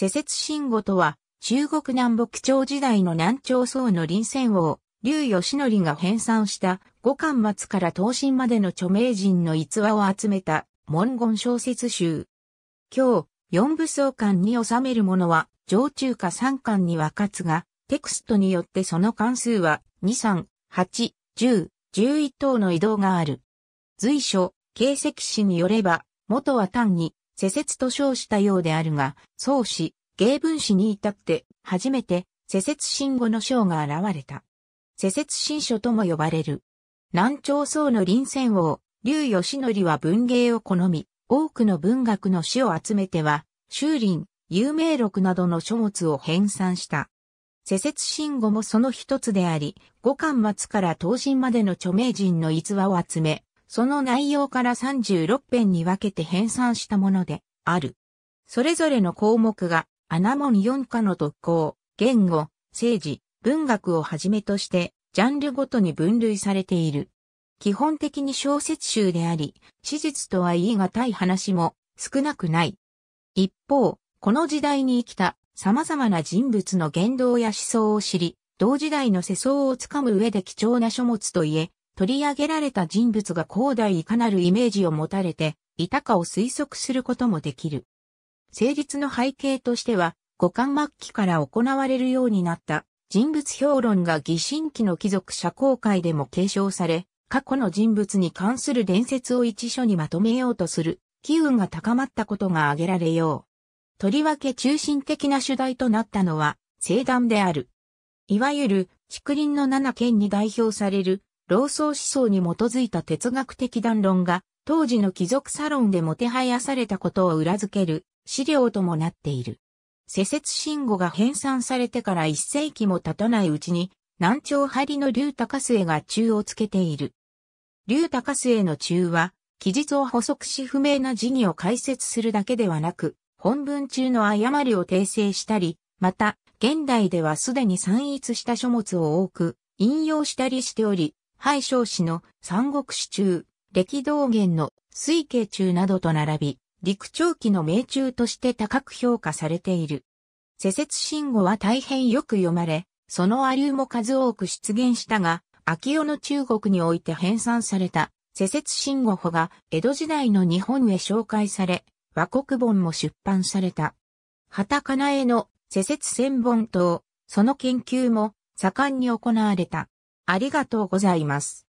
世節信号とは、中国南北朝時代の南朝宋の臨戦王、劉義則が編纂した五巻末から東進までの著名人の逸話を集めた文言小説集。今日、四部総巻に収めるものは、上中下三巻に分かつが、テクストによってその関数は、二三、八、十、十一等の移動がある。随所、形跡史によれば、元は単に、世説と称したようであるが、宋氏、芸文氏に至って、初めて、世説新語の章が現れた。世説新書とも呼ばれる。南朝宋の臨戦王、劉義則は文芸を好み、多くの文学の詩を集めては、修林、有名録などの書物を編纂した。世説信語もその一つであり、五巻末から東進までの著名人の逸話を集め、その内容から36編に分けて編纂したものである。それぞれの項目が、アナモン4課の特攻、言語、政治、文学をはじめとして、ジャンルごとに分類されている。基本的に小説集であり、史実とは言い難い話も少なくない。一方、この時代に生きた様々な人物の言動や思想を知り、同時代の世相をつかむ上で貴重な書物と言え、取り上げられた人物が広大いかなるイメージを持たれて、いたかを推測することもできる。成立の背景としては、五感末期から行われるようになった人物評論が疑心期の貴族社交界でも継承され、過去の人物に関する伝説を一書にまとめようとする機運が高まったことが挙げられよう。とりわけ中心的な主題となったのは、聖談である。いわゆる、竹林の七県に代表される、老僧思想に基づいた哲学的談論が、当時の貴族サロンでもてはやされたことを裏付ける資料ともなっている。施設信号が編纂されてから一世紀も経たないうちに、南朝張りの竜高末が中をつけている。竜高末の中は、記述を補足し不明な辞儀を解説するだけではなく、本文中の誤りを訂正したり、また、現代ではすでに散逸した書物を多く引用したりしており、廃将氏の三国史中、歴道元の水系中などと並び、陸長期の命中として高く評価されている。世説信号は大変よく読まれ、その亜流も数多く出現したが、秋代の中国において編纂された、世説信号法が江戸時代の日本へ紹介され、和国本も出版された。畑かなえの世説千本等、その研究も盛んに行われた。ありがとうございます。